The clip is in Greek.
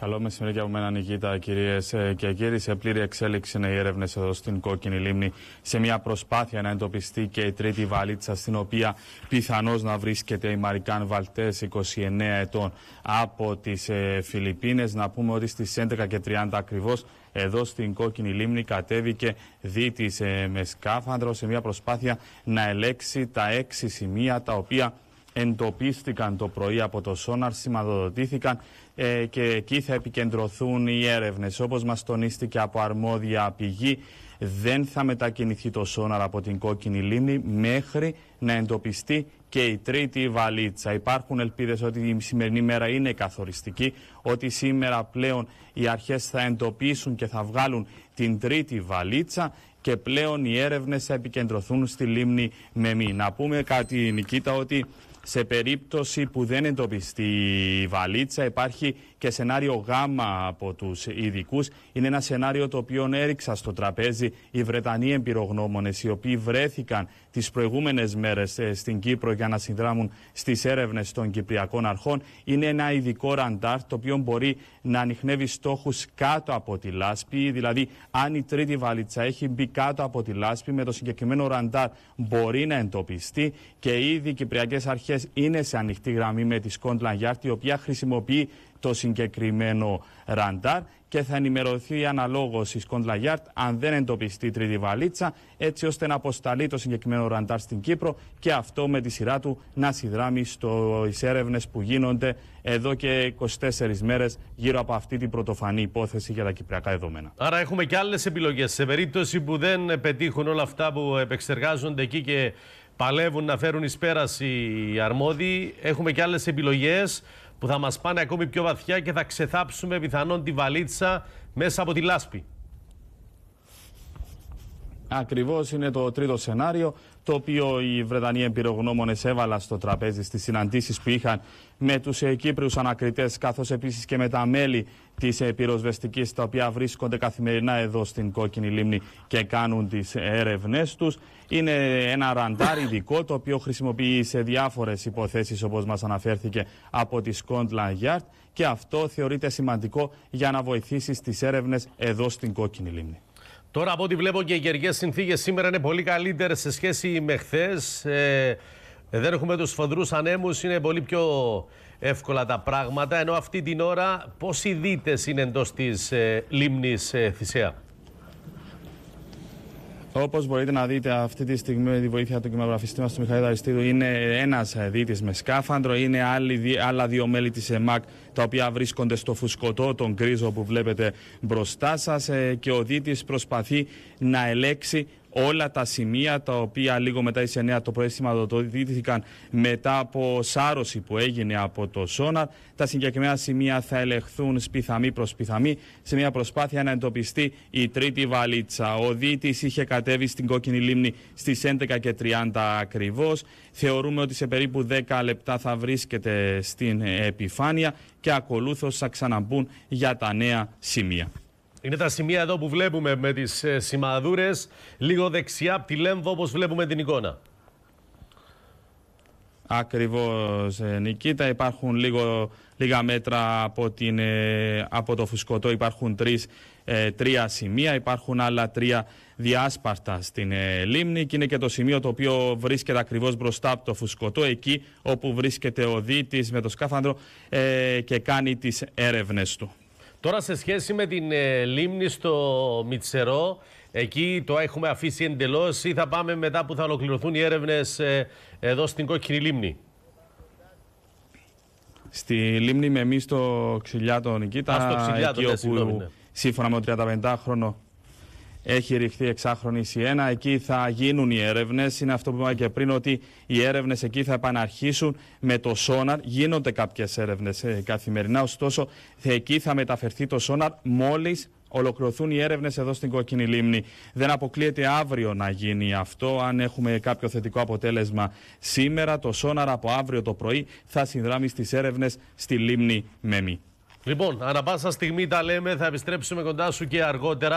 Καλό μεσημέρι και από μένα, Νικήτα, κυρίες ε, και κύριοι. Σε πλήρη εξέλιξη είναι οι έρευνες εδώ στην Κόκκινη Λίμνη σε μια προσπάθεια να εντοπιστεί και η τρίτη βαλίτσα, στην οποία πιθανώς να βρίσκεται η Μαρικάν Βαλτές, 29 ετών, από τις ε, Φιλιππίνες. Να πούμε ότι στις 30 ακριβώς εδώ στην Κόκκινη Λίμνη κατέβηκε δίτης ε, με σκάφαντρο σε μια προσπάθεια να ελέξει τα έξι σημεία τα οποία εντοπίστηκαν το πρωί από το Σόναρ, σηματοδοτήθηκαν ε, και εκεί θα επικεντρωθούν οι έρευνες. Όπως μας τονίστηκε από αρμόδια πηγή, δεν θα μετακινηθεί το Σόναρ από την κόκκινη λίμνη μέχρι να εντοπιστεί και η τρίτη βαλίτσα. Υπάρχουν ελπίδες ότι η σημερινή μέρα είναι καθοριστική, ότι σήμερα πλέον οι αρχές θα εντοπίσουν και θα βγάλουν την τρίτη βαλίτσα και πλέον οι έρευνες θα επικεντρωθούν στη λίμνη Μεμή. Να πούμε κάτι Νικήτα ότι σε περίπτωση που δεν εντοπιστεί η βαλίτσα, υπάρχει και σενάριο Γ από τους ειδικούς. Είναι ένα σενάριο το οποίο έριξαν στο τραπέζι οι Βρετανοί εμπειρογνώμονες, οι οποίοι βρέθηκαν τις προηγούμενες μέρες ε, στην Κύπρο για να συνδράμουν στις έρευνες των Κυπριακών Αρχών. Είναι ένα ειδικό ραντάρ το οποίο μπορεί να ανοιχνεύει στόχους κάτω από τη λάσπη, δηλαδή αν η τρίτη βαλίτσα έχει μπει κάτω από τη λάσπη, με το συγκεκριμένο ραντάρ μπορεί να εντοπιστεί και ήδη οι Κυπριακές Αρχές είναι σε ανοιχτή γραμμή με τη Σκόντλαν η οποία χρησιμοποιεί το συγκεκριμένο ραντάρ και θα ενημερωθεί αναλόγως η Scotland Yard αν δεν εντοπιστεί τρίτη βαλίτσα, έτσι ώστε να αποσταλεί το συγκεκριμένο ραντάρ στην Κύπρο και αυτό με τη σειρά του να συνδράμει στις έρευνες που γίνονται εδώ και 24 μέρες γύρω από αυτή την πρωτοφανή υπόθεση για τα κυπριακά δεδομένα. Άρα, έχουμε και άλλες επιλογές. Σε περίπτωση που δεν πετύχουν όλα αυτά που επεξεργάζονται εκεί και παλεύουν να φέρουν εις πέραση οι αρμόδιοι, έχουμε και άλλες επιλογές που θα μας πάνε ακόμη πιο βαθιά και θα ξεθάψουμε πιθανόν τη βαλίτσα μέσα από τη λάσπη ακριβώς είναι το τρίτο σενάριο, το οποίο οι Βρετανοί εμπειρογνώμονες έβαλαν στο τραπέζι στις συναντήσεις που είχαν με τους ε, Κύπριους ανακριτές, καθώς επίσης και με τα μέλη της ε, πυροσβεστικής, τα οποία βρίσκονται καθημερινά εδώ στην Κόκκινη Λίμνη και κάνουν τις ε, έρευνές τους. Είναι ένα ραντάρ ειδικό, το οποίο χρησιμοποιεί σε διάφορες υποθέσεις, όπως μας αναφέρθηκε από τη Scotland Yard. Και αυτό θεωρείται σημαντικό για να βοηθήσει στις έρευνες εδώ στην Κόκκινη Λίμνη. Τώρα από ό,τι βλέπω και οι καιρικέ συνθήκες σήμερα είναι πολύ καλύτερες σε σχέση με χθες. Ε, δεν έχουμε τους φοδρούς ανέμους, είναι πολύ πιο εύκολα τα πράγματα. Ενώ αυτή την ώρα, πόσοι δείτε είναι εντός της ε, λίμνης ε, Όπως μπορείτε να δείτε, αυτή τη στιγμή η τη βοήθεια του κοινογραφιστή μας του Μιχαήλ Αριστίδου είναι ένας ε, δίτη με σκάφαντρο, είναι άλλα δύο μέλη της ΕΜΑΚ τα οποία βρίσκονται στο φουσκωτό, τον κρίζο που βλέπετε μπροστά σας ε, και ο δίτη προσπαθεί να ελέξει όλα τα σημεία τα οποία λίγο μετά τις 9 το πρωί σηματοδοτήθηκαν μετά από σάρωση που έγινε από το Σόναρ. Τα συγκεκριμένα σημεία θα ελεχθούν σπιθαμή προς σπιθαμή σε μια προσπάθεια να εντοπιστεί η τρίτη βαλίτσα. Ο Δίτης είχε κατέβει στην κόκκινη λίμνη στις 11.30 ακριβώς. Θεωρούμε ότι σε περίπου 10 λεπτά θα βρίσκεται στην επιφάνεια και ακολούθως θα ξαναμπούν για τα νέα σημεία. Είναι τα σημεία εδώ που βλέπουμε με τις ε, σημαδούρες. λίγο δεξιά από τη Λέμβο όπως βλέπουμε την εικόνα. Ακριβώς ε, Νικήτα, υπάρχουν λίγο, λίγα μέτρα από, την, ε, από το φουσκωτό, υπάρχουν τρεις, τρία σημεία, υπάρχουν άλλα τρία διάσπαρτα στην λίμνη και είναι και το σημείο το οποίο βρίσκεται ακριβώς μπροστά από το φουσκωτό, εκεί όπου βρίσκεται ο δίτης με το σκάφανδρο και κάνει τις έρευνες του. Τώρα σε σχέση με την ε, λίμνη στο Μιτσερό, εκεί το έχουμε αφήσει εντελώς ή θα πάμε μετά που θα ολοκληρωθούν οι έρευνες ε, εδώ στην Κόκκινη Λίμνη. Στη λίμνη με εμείς το Ξυλιάτο Νικήτα, Α, στο Ξυλιάτο, εκεί ναι, όπου ναι. σύμφωνα με το 35χρονο έχει ρηχθεί εξάχρονη Σιένα. Εκεί θα γίνουν οι έρευνες. Είναι αυτό που είπαμε και πριν, ότι οι έρευνες εκεί θα επαναρχίσουν με το σόναρ. Γίνονται κάποιες έρευνες ε, καθημερινά. Ωστόσο, εκεί θα μεταφερθεί το σόναρ μόλις ολοκληρωθούν οι έρευνες εδώ στην Κόκκινη Λίμνη. Δεν αποκλείεται αύριο να γίνει αυτό. Αν έχουμε κάποιο θετικό αποτέλεσμα σήμερα, το Σόναρ από αύριο το πρωί θα συνδράμει στις έρευνες στη Λίμνη Μέμη. Λοιπόν, ανά πάσα στιγμή τα λέμε, θα επιστρέψουμε κοντά σου και αργότερα.